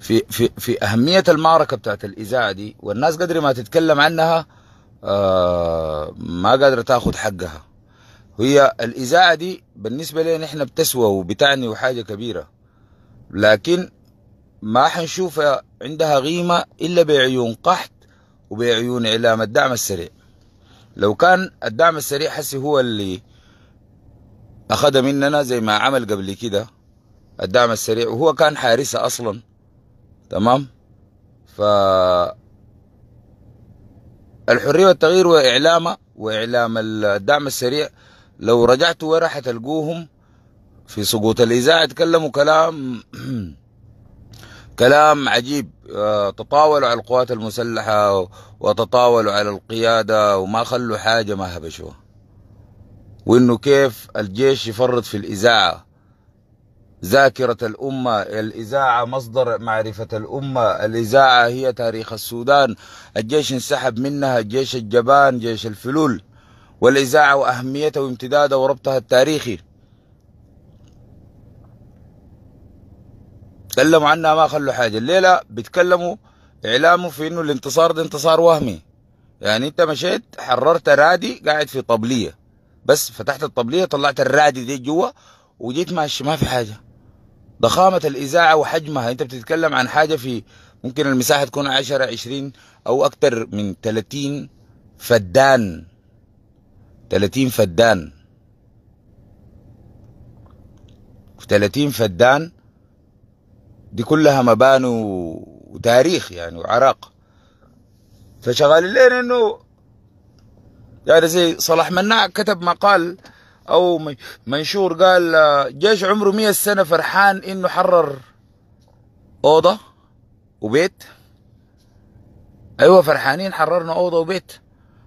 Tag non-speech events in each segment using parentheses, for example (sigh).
في في في اهميه المعركه بتاعت الاذاعه دي والناس قدر ما تتكلم عنها آه ما قادره تاخد حقها هي الاذاعه دي بالنسبه لنا احنا بتسوى وبتعني وحاجه كبيره لكن ما حنشوف عندها قيمه الا بعيون قحط وبعيون اعلام الدعم السريع لو كان الدعم السريع حسي هو اللي اخذ مننا زي ما عمل قبل كده الدعم السريع وهو كان حارسها اصلا تمام ف الحريه والتغيير واعلامه واعلام الدعم السريع لو وين ورا حتلقوهم في سقوط الاذاعه تكلموا كلام (clears throat) كلام عجيب آه، تطاولوا على القوات المسلحه وتطاولوا على القياده وما خلوا حاجه ما هبشوها وانه كيف الجيش يفرط في الاذاعه ذاكرة الأمة الإذاعة مصدر معرفة الأمة الإذاعة هي تاريخ السودان الجيش انسحب منها جيش الجبان جيش الفلول والإذاعة وأهميتها وامتدادها وربطها التاريخي تكلموا عنها ما خلوا حاجة الليلة بيتكلموا إعلامه في إنه الانتصار ده انتصار وهمي يعني أنت مشيت حررت رادي قاعد في طبلية بس فتحت الطبلية طلعت الرادي دي جوا وجيت ماشي ما في حاجه ضخامة الإذاعة وحجمها أنت بتتكلم عن حاجة في ممكن المساحة تكون 10 20 أو أكثر من 30 فدان 30 فدان 30 فدان دي كلها مباني وتاريخ يعني وعراق فشغال الليل انه يعني زي صلاح مناع كتب مقال او منشور قال آه، جيش عمره 100 سنه فرحان انه حرر اوضه وبيت ايوه فرحانين حررنا اوضه وبيت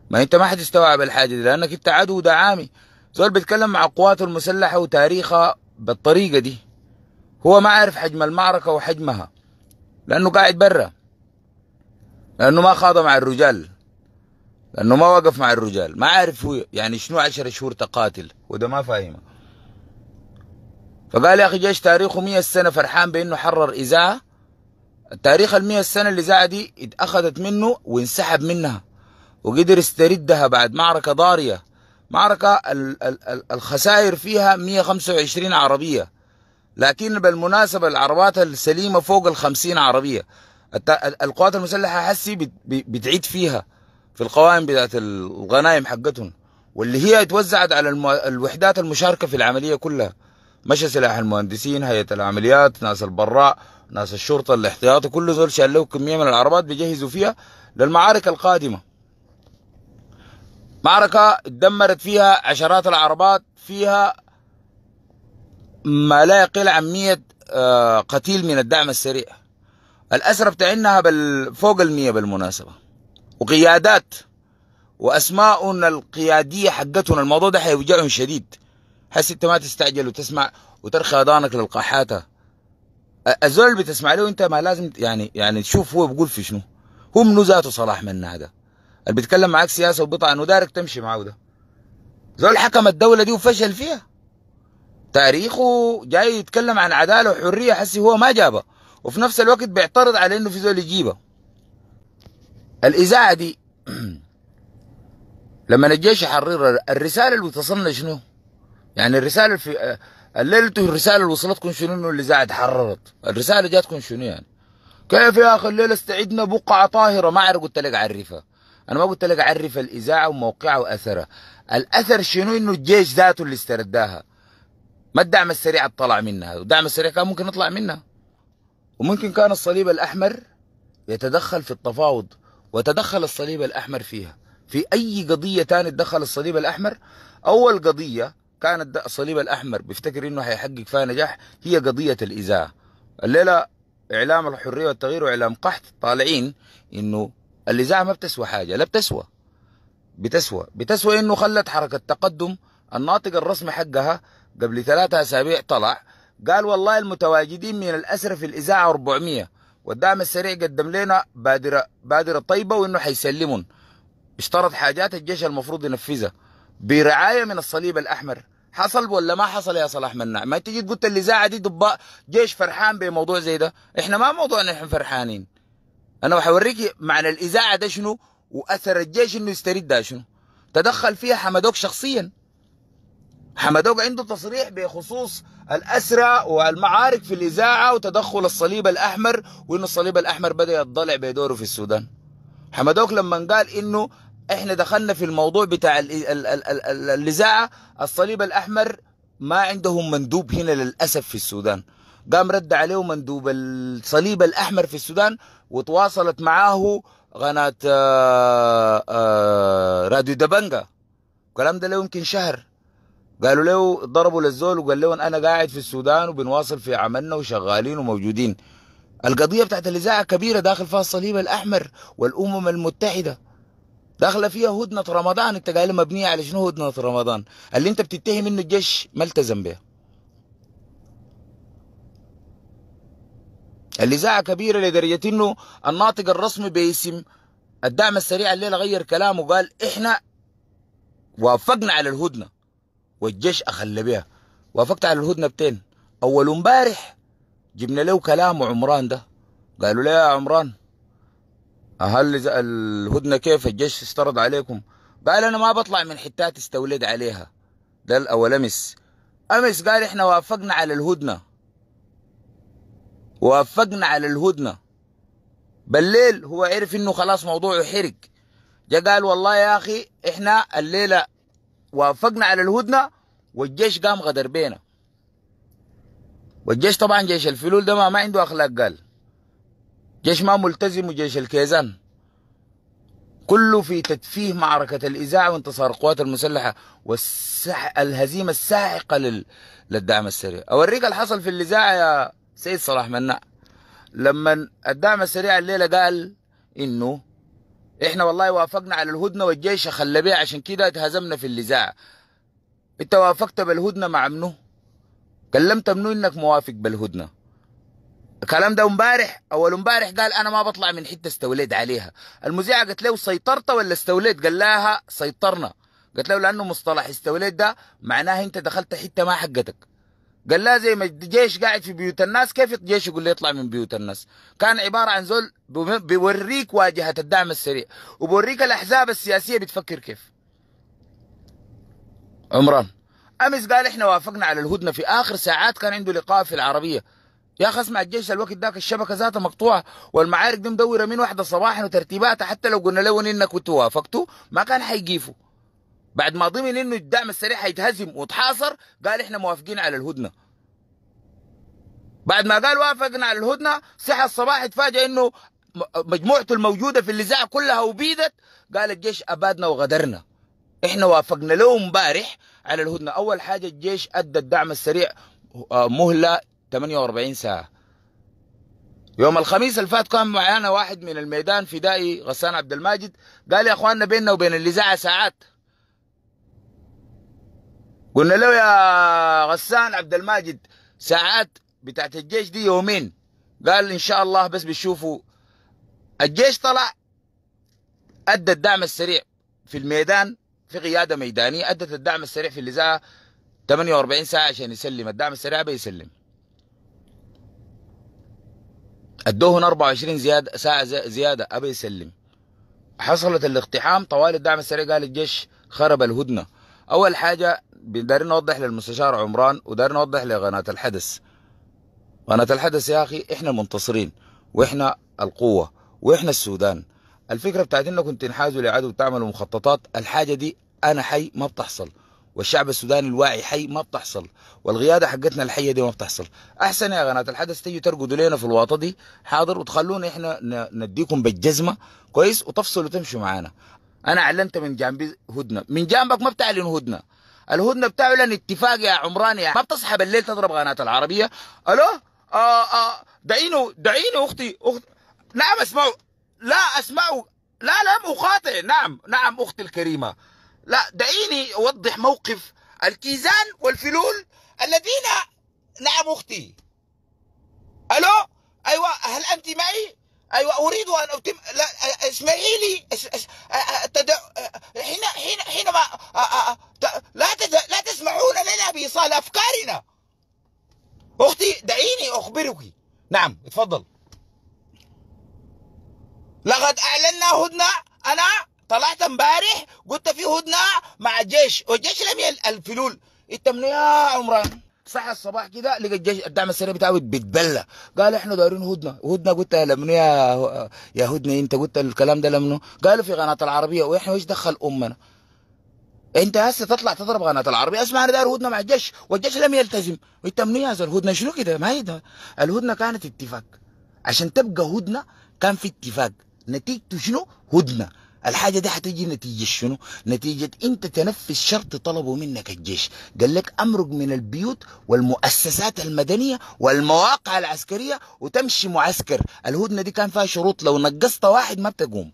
ما انت ما حتستوعب الحاجه دي لانك انت عدو دعامي زول بيتكلم مع قواته المسلحه وتاريخها بالطريقه دي هو ما عارف حجم المعركه وحجمها لانه قاعد برا لانه ما خاض مع الرجال لانه ما وقف مع الرجال ما عارف هو يعني شنو عشر شهور تقاتل وده ما فاهمه فقال يا اخي جيش تاريخه 100 سنه فرحان بانه حرر اذاعه التاريخ ال 100 سنه اللي اذاعه دي اتاخذت منه وانسحب منها وقدر يستردها بعد معركه ضاريه معركه ال ال ال الخسائر فيها 125 عربيه لكن بالمناسبه العربات السليمه فوق ال 50 عربيه القوات المسلحه حسي بتعيد فيها في القوائم بتاعت الغنائم حقتهم واللي هي اتوزعت على المو... الوحدات المشاركه في العمليه كلها مشى سلاح المهندسين هيئه العمليات ناس البراء ناس الشرطه الاحتياطي كل زول شال له كميه من العربات بيجهزوا فيها للمعارك القادمه معركه اتدمرت فيها عشرات العربات فيها ما لا يقل عن 100 آه، قتيل من الدعم السريع الأسرى بتاعنا فوق فوق 100 بالمناسبة وقيادات واسماءنا القياديه حقتنا الموضوع ده حيوجعهم شديد حس انت ما تستعجل وتسمع وترخي اذانك للقاحاته الزول اللي بتسمع له انت ما لازم يعني يعني تشوف هو بيقول في شنو هو منو ذاته صلاح من هذا اللي بيتكلم معاك سياسه وبطعن دارك تمشي معه ده زول حكم الدوله دي وفشل فيها تاريخه جاي يتكلم عن عداله وحريه حسي هو ما جابها وفي نفس الوقت بيعترض على انه في زول يجيبها الاذاعه دي (clears throat) لما الجيش يحرر الرساله اللي وصلنا شنو؟ يعني الرساله في الليله الرساله اللي وصلتكم شنو انه اللي زاد حررت الرساله جاتكم شنو يعني؟ كيف يا اخي الليله استعدنا بقعه طاهره ما اعرف قلت لك عرفها انا ما قلت لك عرف الاذاعه وموقعها واثرها الاثر شنو انه الجيش ذاته اللي استرداها ما الدعم السريع طلع منها الدعم السريع كان ممكن يطلع منها وممكن كان الصليب الاحمر يتدخل في التفاوض وتدخل الصليب الاحمر فيها في أي قضية تاني تدخل الصليب الأحمر أول قضية كانت الصليب الأحمر بيفتكر إنه هيحقق فيها نجاح هي قضية الاذاعه الليلة إعلام الحرية والتغيير وإعلام قحط طالعين إنه الاذاعه ما بتسوى حاجة لا بتسوى بتسوى بتسوى إنه خلت حركة تقدم الناطق الرسمي حقها قبل ثلاثة أسابيع طلع قال والله المتواجدين من الأسرى في الإذاعة 400 والدعم السريع قدم لنا بادرة بادرة طيبة وإنه حيسلمهم اشترط حاجات الجيش المفروض ينفذها برعايه من الصليب الاحمر حصل ولا ما حصل يا صلاح مناع ما تجي تقول الاذاعه دي ضباء جيش فرحان بموضوع زي ده احنا ما موضوعنا احنا فرحانين انا حوريك معنى الاذاعه ده شنو واثر الجيش انه يسترد ده شنو تدخل فيها حمدوك شخصيا حمدوك عنده تصريح بخصوص الأسرى والمعارك في الإذاعة وتدخل الصليب الأحمر وإنه الصليب الأحمر بدأ يتضلع بدوره في السودان حمدوك لما قال إنه احنا دخلنا في الموضوع بتاع الاذاعه الصليب الاحمر ما عندهم مندوب هنا للاسف في السودان قام رد عليه مندوب الصليب الاحمر في السودان وتواصلت معاه قناه آه، آه، راديو دبنجا الكلام ده له يمكن شهر قالوا له ضربوا للزول وقال لهم انا قاعد في السودان وبنواصل في عملنا وشغالين وموجودين القضيه بتاعت الاذاعه كبيره داخل فيها الصليب الاحمر والامم المتحده داخله فيها هدنه رمضان انت قايل مبنيه على شنو هدنه رمضان اللي انت بتتهم انه الجيش ما التزم بها الإذاعة كبيرة لدرجة أنه الناطق الرسمي باسم الدعم السريع الليلة غير كلامه وقال إحنا وافقنا على الهدنة والجيش أخلى بها وافقت على الهدنة بتين أول امبارح جبنا له كلام عمران ده قالوا له يا عمران هل الهدنه كيف الجيش استرد عليكم قال انا ما بطلع من حتات استولد عليها ده الاول امس امس قال احنا وافقنا على الهدنه وافقنا على الهدنه بالليل هو عرف انه خلاص موضوعه حرق جا قال والله يا اخي احنا الليله وافقنا على الهدنه والجيش قام غدر بينا والجيش طبعا جيش الفلول ده ما, ما عنده اخلاق قال جيش ما ملتزم وجيش الكيزان كله في تدفيه معركة الإذاعة وانتصار القوات المسلحة والهزيمة الساحقة لل... للدعم السريع أوريك اللي حصل في الإذاعة يا سيد صلاح مناع لما الدعم السريع الليلة قال إنه إحنا والله وافقنا على الهدنة والجيش خلى بيه عشان كده اتهزمنا في الإذاعة أنت وافقت بالهدنة مع منه كلمت منه إنك موافق بالهدنة الكلام ده امبارح اول امبارح قال انا ما بطلع من حته استوليت عليها المذيعه قالت له سيطرت ولا استوليت قال لها سيطرنا قالت له لانه مصطلح استوليت ده معناه انت دخلت حته ما حقتك قال لها زي ما الجيش قاعد في بيوت الناس كيف الجيش يقول لي يطلع من بيوت الناس كان عبارة عن زول بيوريك واجهة الدعم السريع وبوريك الأحزاب السياسية بتفكر كيف عمران أمس قال إحنا وافقنا على الهدنة في آخر ساعات كان عنده لقاء في العربية يا اخي اسمع الجيش الوقت ذاك الشبكه ذاتها مقطوعه والمعارك دي مدوره من واحده صباحا وترتيباتها حتى لو قلنا له انك كنت وافقتوا ما كان حيجيفوا بعد ما ضمن انه الدعم السريع حيتهزم وتحاصر قال احنا موافقين على الهدنه بعد ما قال وافقنا على الهدنه صحى الصباح اتفاجئ انه مجموعته الموجوده في اللزاع كلها وبيدت قال الجيش ابادنا وغدرنا احنا وافقنا له امبارح على الهدنه اول حاجه الجيش ادى الدعم السريع آه، مهله 48 ساعة يوم الخميس الفات كان معانا واحد من الميدان فدائي غسان عبد الماجد قال يا اخواننا بيننا وبين الإذاعة ساعات قلنا له يا غسان عبد الماجد ساعات بتاعت الجيش دي يومين قال ان شاء الله بس بتشوفوا الجيش طلع ادى الدعم السريع في الميدان في قياده ميدانيه ادت الدعم السريع في الاذاعه 48 ساعه عشان يسلم الدعم السريع بيسلم ادوهن 24 زياده ساعه زياده ابي يسلم حصلت الاقتحام طوال الدعم السريع قال الجيش خرب الهدنه اول حاجه دارين نوضح للمستشار عمران ودارين نوضح لقناه الحدث قناه الحدث يا اخي احنا المنتصرين واحنا القوه واحنا السودان الفكره بتاعت انكم تنحازوا لعدو وتعملوا مخططات الحاجه دي انا حي ما بتحصل والشعب السوداني الواعي حي ما بتحصل والقياده حقتنا الحيه دي ما بتحصل احسن يا قناه الحدث تيجي ترقدوا لنا في الواطه دي حاضر وتخلونا احنا نديكم بالجزمه كويس وتفصلوا وتمشوا معانا انا اعلنت من جنبي هدنه من جنبك ما بتعلن هدنه الهدنه بتعلن اتفاق يا عمران يا ما بتصحى بالليل تضرب قناه العربيه الو آه آه دعينه دعينه اختي اخت نعم اسمعوا لا اسمعوا لا لا مقاطع نعم نعم اختي الكريمه لا دعيني أوضح موقف الكيزان والفلول الذين نعم أختي ألو أيوة هل أنت معي أيوة أريد أن أتم لا اسمعي لي أس... أس... حين حين حينما آه، آه، آه، لا تد... لا تسمعون لنا بإيصال أفكارنا أختي دعيني أخبرك نعم اتفضل لقد أعلنا هدنة أنا طلعت امبارح قلت في هدنه مع الجيش والجيش لم يل الفلول انت من يا عمران صحى الصباح كده لقى الجيش الدعم السريع بتاعه بيتبلى قال احنا دايرين هدنه هدنه قلت لمن يا يا هدنه إيه انت قلت الكلام ده لمنو قالوا في قناه العربيه واحنا ايش دخل امنا انت هسه تطلع تضرب قناه العربيه اسمع انا داير هدنه مع الجيش والجيش لم يلتزم انت من يا الهدنه شنو كده ما هي ده الهدنه كانت اتفاق عشان تبقى هدنه كان في اتفاق نتيجته شنو هدنه الحاجة دي حتجي نتيجة شنو نتيجة انت تنفذ شرط طلبه منك الجيش قال لك امرق من البيوت والمؤسسات المدنية والمواقع العسكرية وتمشي معسكر الهدنة دي كان فيها شروط لو نقصت واحد ما بتقوم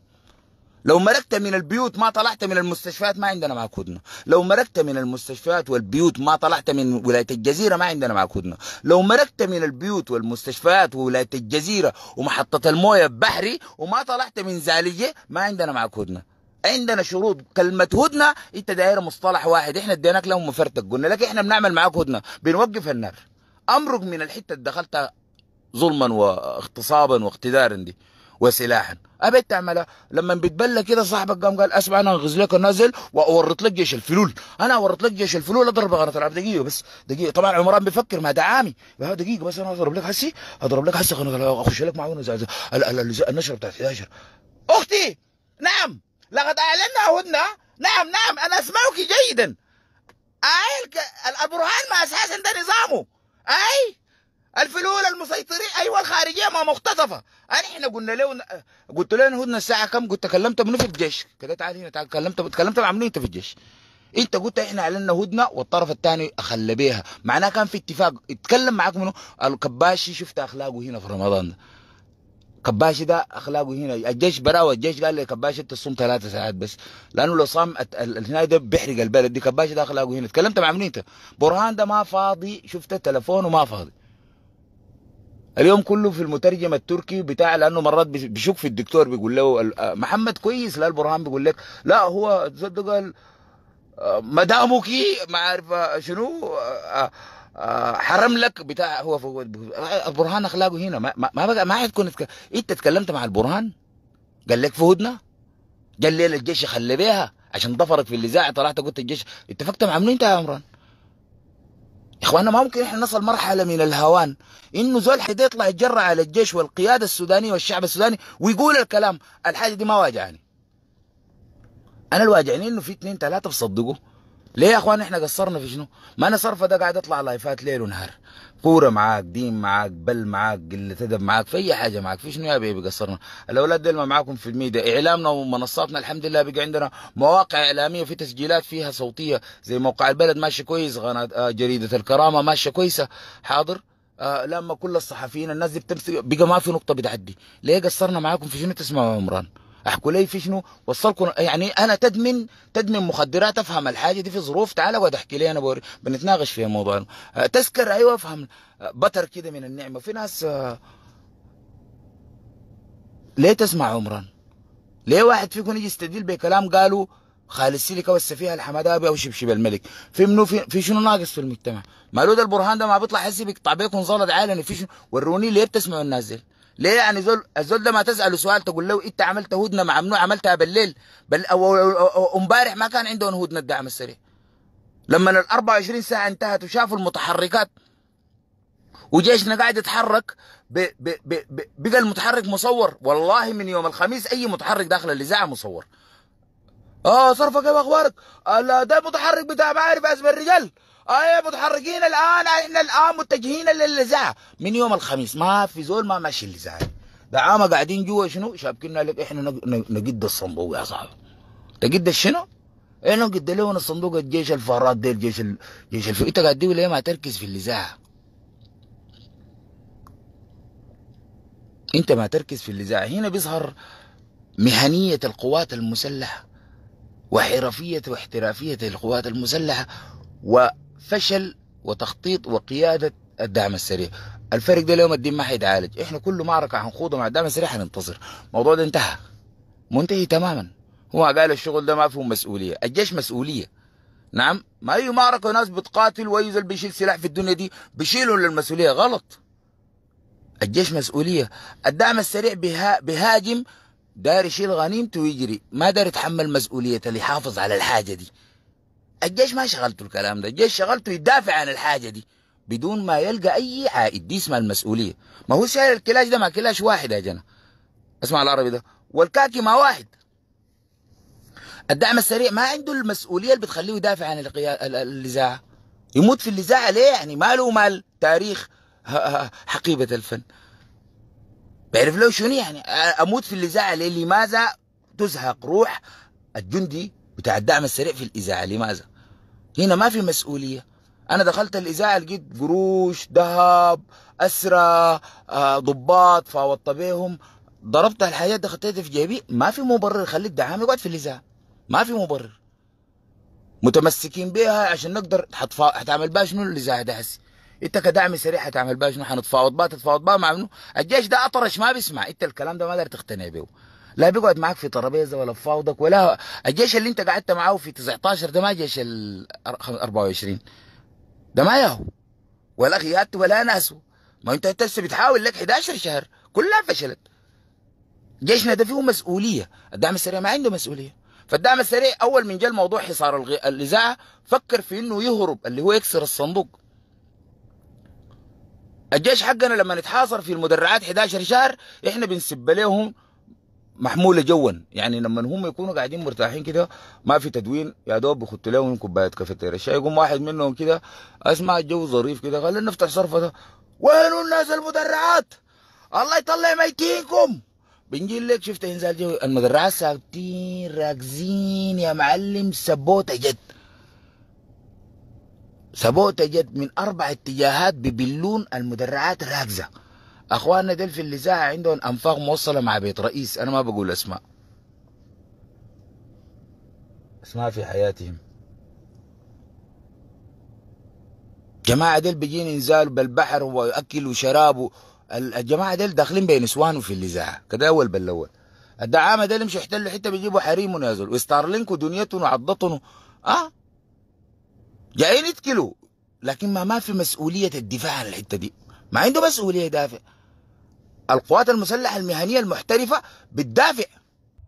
لو مرقت من البيوت ما طلعت من المستشفيات ما عندنا معك هدنة لو مرقت من المستشفيات والبيوت ما طلعت من ولاية الجزيرة ما عندنا معك هدنة لو مرقت من البيوت والمستشفيات وولاية الجزيرة ومحطة الموية بحري وما طلعت من زالية ما عندنا معك هدنة عندنا شروط كلمة هدنة انت دايرة مصطلح واحد احنا اديناك لهم مفرتك قلنا لك احنا بنعمل معك هدنة بنوقف النار امرق من الحتة اللي دخلتها ظلما واغتصابا واقتدارا دي وسلاحا ابد تعملها لما بتبلى كده صاحبك قام قال اسمع انا انغز لك النازل واورط لك جيش الفلول انا اورط لك جيش الفلول اضرب غلط العب دقيقه بس دقيقه طبعا عمران بيفكر ما دعامي دقيقه بس انا اضرب لك هسي اضرب لك هسي اخش لك معاونه النشره بتاعت 11 اختي نعم لقد اعلنا هدنا نعم نعم انا اسمعك جيدا اي الابرهان ما اساسا ده نظامه اي الفلول المسيطرين ايوه الخارجيه ما مختطفه انا احنا قلنا له قلت له هدنا الساعه كم قلت كلمت منو في الجيش كده تعال هنا تعال كلمت تكلمت مع منو انت في الجيش انت قلت احنا اعلنا هدنه والطرف الثاني اخلى بيها معناه كان في اتفاق اتكلم معاك منو الكباشي شفت اخلاقه هنا في رمضان ده كباشي ده اخلاقه هنا الجيش براوه الجيش قال لي كباشي انت تصوم ثلاثة ساعات بس لانه لو صام هنا ده بيحرق البلد دي كباشي ده اخلاقه هنا تكلمت مع منو انت برهان ده ما فاضي شفت تلفونه ما فاضي اليوم كله في المترجم التركي بتاع لانه مرات بيشك في الدكتور بيقول له آه، محمد كويس لا البرهان بيقول لك لا هو تصدق قال آه، مدامك ما عارفه آه، شنو حرم لك بتاع هو البرهان اخلاقه هنا ما ما ما حتكون انت تكلمت مع البرهان قال لك في هدنه قال لي الجيش خلي بيها عشان ضفرت في الاذاعه طلعت قلت الجيش اتفقت مع منو انت يا عمران اخواننا ما ممكن احنا نصل مرحله من الهوان انه زول حدا يطلع يتجرع على الجيش والقياده السودانيه والشعب السوداني ويقول الكلام الحاجه دي ما واجعني انا الواجعني انه في اثنين ثلاثه بصدقوا ليه يا اخوان احنا قصرنا في شنو؟ ما انا صرفه ده قاعد يطلع لايفات ليل ونهار كوره معاك دين معاك بل معاك قله ادب معاك في اي حاجه معاك فيش يا بيبي قصرنا الاولاد ديل ما معاكم في الميديا اعلامنا ومنصاتنا الحمد لله بقى عندنا مواقع اعلاميه في تسجيلات فيها صوتيه زي موقع البلد ماشي كويس قناه آه، جريده الكرامه ماشيه كويسه حاضر آه لما كل الصحفيين الناس دي بتمسك بقى ما في نقطه بتعدي ليه قصرنا معاكم في شنو تسمعوا يا عمران احكوا لي في شنو وصلكم يعني انا تدمن تدمن مخدرات افهم الحاجه دي في ظروف تعال اقعد احكي لي انا بوري. بنتناقش في موضوع آه، تسكر ايوه افهم آه، بتر كده من النعمه في ناس آه، ليه تسمع عمرا ليه واحد فيكم يجي يستدل بكلام قالوا خالص سيلك او السفيه الحمدابي او شبشب الملك في منو في, في شنو ناقص في المجتمع مالو ده البرهان ده ما بيطلع حسي بيقطع بيكم زلط عالي في شنو وروني ليه بتسمعوا الناس دي ليه يعني زول الزول ده ما تساله سؤال تقول له انت عملت هدنه ممنوع عملتها بالليل بل او امبارح ما كان عندهم هدنه الدعم السريع لما ال 24 ساعه انتهت وشافوا المتحركات وجيشنا قاعد يتحرك بقى المتحرك مصور والله من يوم الخميس اي متحرك داخل الاذاعه مصور اه صرفك كيف اخبارك؟ آه، ده متحرك بتاع ما عارف اسم الرجال اي متحركين الان احنا الان متجهين للاذاعه من يوم الخميس ما في زول ما ماشي الاذاعه دعامه قاعدين جوا شنو شابكنا لك احنا نقد الصندوق يا صاحبي تقد شنو احنا إيه نقد لون الصندوق الجيش الفارات ديل جيش ال... جيش الف... انت قاعد ليه ما تركز في الاذاعه؟ انت ما تركز في الاذاعه هنا بيظهر مهنيه القوات المسلحه وحرفيه واحترافيه القوات المسلحه و فشل وتخطيط وقيادة الدعم السريع الفريق ده اليوم الدين ما حيتعالج احنا كل معركة هنخوضها مع الدعم السريع حننتصر الموضوع ده انتهى منتهي تماما هو قال الشغل ده ما فيه مسؤولية الجيش مسؤولية نعم ما هي معركة ناس بتقاتل ويزل بيشيل سلاح في الدنيا دي بيشيلوا للمسؤولية غلط الجيش مسؤولية الدعم السريع بها بهاجم دار يشيل غنيمته ويجري ما دار يتحمل مسؤولية اللي يحافظ على الحاجة دي الجيش ما شغلته الكلام ده الجيش شغلته يدافع عن الحاجة دي بدون ما يلقى أي عائد دي اسمها المسؤولية ما هو سعر الكلاش ده مع كلاش واحد يا جنة اسمع العربي ده والكاكي ما واحد الدعم السريع ما عنده المسؤولية اللي بتخليه يدافع عن الإذاعة يموت في الإذاعة ليه يعني ما له مال تاريخ حقيبة الفن بعرف له شنو يعني أموت في الإذاعة ليه لماذا تزهق روح الجندي بتاع الدعم السريع في الاذاعه لماذا؟ هنا ما في مسؤوليه انا دخلت الاذاعه لقيت قروش ذهب اسرى آه، ضباط فاوضت بيهم ضربت الحياه دي في جيبي ما في مبرر خلي الدعامه يقعد في الاذاعه ما في مبرر متمسكين بها عشان نقدر حتفا... حتعمل بها شنو الاذاعه ده هسي انت كدعم سريع حتعمل بها شنو حنتفاوض بها تتفاوض بها مع منو الجيش ده اطرش ما بيسمع انت الكلام ده ما دار تقتنع بيه لا بيقعد معاك في ترابيزه ولا في فوضك ولا الجيش اللي انت قعدت معاه في 19 ده ما جيش ال 24 ده ما ياهو ولا غيادته ولا ناسه ما انت لسه بتحاول لك 11 شهر كلها فشلت جيشنا ده فيه مسؤوليه الدعم السريع ما عنده مسؤوليه فالدعم السريع اول من جاء الموضوع حصار الغي... الاذاعه فكر في انه يهرب اللي هو يكسر الصندوق الجيش حقنا لما نتحاصر في المدرعات 11 شهر احنا بنسب لهم محموله جوا يعني لما هم يكونوا قاعدين مرتاحين كده ما في تدوين يا دوب بخت لهم كوبايه كافيتيريا الشاي يقوم واحد منهم كده اسمع الجو ظريف كده قال نفتح صرفه ده وين الناس المدرعات الله يطلع ميتينكم بنجي لك شفت انزال جو المدرعات ساكتين راكزين يا معلم سبوته جد سبوته جد من اربع اتجاهات ببلون المدرعات راكزه اخواننا ديل في الاذاعه عندهم انفاق موصله مع بيت رئيس انا ما بقول اسماء اسماء في حياتهم جماعة ديل بيجين ينزالوا بالبحر وأكل وشراب الجماعة ديل داخلين بين نسوانه في اللزاعة كده أول بالأول الدعامة ديل مش يحتلوا حتة بيجيبوا حريم ونازل وستارلينك ودنيتهم وعضتهم أه جايين يتكلوا لكن ما ما في مسؤولية الدفاع عن الحتة دي ما عنده مسؤولية دافع القوات المسلحة المهنية المحترفة بتدافع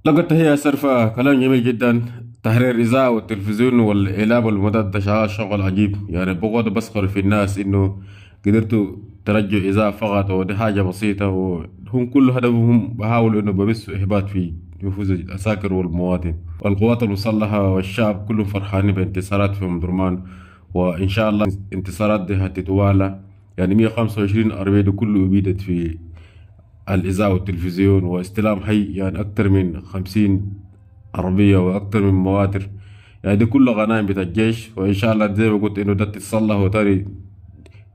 لقد هي صرفة كلام جميل جدا تحرير إذاعة والتلفزيون والإعلام والمدد ده شغل عجيب يعني بغض بسخر في الناس إنه قدرتوا ترجعوا إذاعة فقط ودي حاجة بسيطة وهم كل هدفهم بحاولوا إنه بمسوا إهبات في نفوذ العساكر والمواطن والقوات المسلحة والشعب كلهم فرحانين بانتصارات في أم درمان وإن شاء الله انتصارات دي هتتوالى يعني 125 أربعة كله أبيدت في الإذاعة والتلفزيون واستلام حي يعني اكثر من خمسين عربية واكثر من مواتر يعني دي كلها غنائم بتاع الجيش وإن شاء الله زي ما قلت إنه ده تتصلح وتاني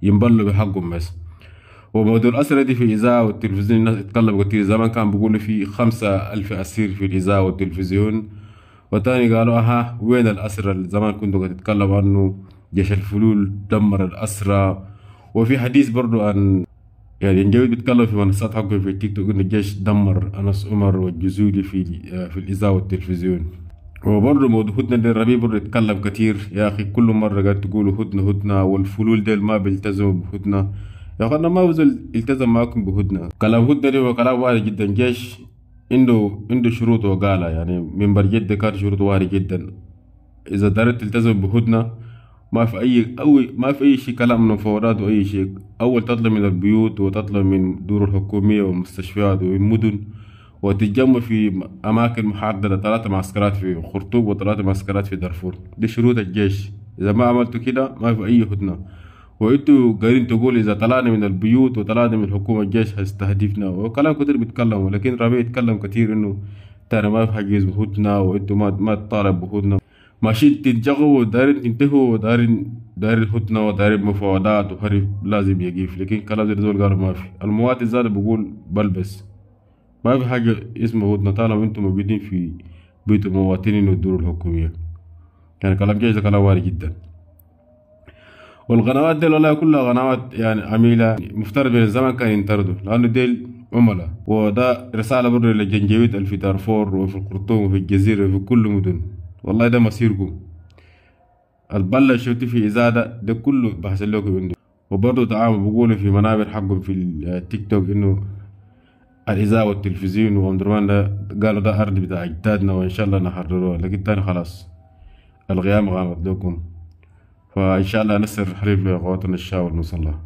ينبلوا بحقهم بس وموضوع الأسرة دي في الإذاعة والتلفزيون الناس اتكلموا كتير زمان كان بيقولوا في خمسة ألف أسير في الإذاعة والتلفزيون وتاني قالوا أها وين الأسرة اللي زمان كنتوا تتكلموا عنه جيش الفلول دمر الأسرة وفي حديث برضو عن يعني الجويد بيتكلم في منصات حقه في تيك توك إن الجيش دمر أنس عمر والجزولي في في الإذاعة والتلفزيون وبرضه موضوع هدنة الربيع برضه يتكلم كتير يا أخي كل مرة قاعد تقولوا هدنة هدنة والفلول ديل ما بيلتزموا بهدنة يا أخي أنا ما بزل التزم معاكم بهدنة كلام هدنة ده هو كلام وارد جدا جيش عنده عنده شروط وقالها يعني منبر جد كان شروط وارد جدا إذا دارت تلتزم بهدنة ما في أي أو ما في أي شيء كلام من مفاوضات وأي شيء أول تطلع من البيوت وتطلع من دور الحكومية والمستشفيات والمدن وتتجمع في أماكن محددة ثلاثة معسكرات في خرطوم وثلاثة معسكرات في دارفور دي شروط الجيش إذا ما عملتوا كده ما في أي هدنة وانتوا قاعدين تقول اذا طلعنا من البيوت وطلعنا من الحكومه الجيش هيستهدفنا وكلام كتير بيتكلموا لكن ربيع يتكلم كتير انه ترى ما في حاجه يثبتنا وانتوا ما ما تطالب بهدنه ماشين تنجغو دارين انتهو دارين دار الهدنة ودار المفاوضات وهرب لازم يقيف لكن كلام زي زول قالوا ما في المواد زاد بقول بلبس ما في حاجة اسمها هتنا طالما انتم موجودين في بيت المواطنين والدور الحكومية يعني كلام جيد كلام واري جدا والقنوات دي والله كلها قنوات يعني عميلة مفترض من الزمن كان ينتردوا لأنه ديل عملاء وده رسالة برضه للجنجويد في دارفور وفي القرطوم وفي الجزيرة وفي كل مدن والله ده مصيركم البلا شفتي في إزادة ده كله بحصل لكم عنده وبرضه تعالوا بقولوا في منابر حقهم في التيك توك إنه الإذاعة والتلفزيون وأمدرمان ده قالوا ده أرض بتاع أجدادنا وإن شاء الله نحرروها لكن تاني خلاص الغيام غامض لكم فإن شاء الله نسر الحليف لإخواتنا الشاور نصلى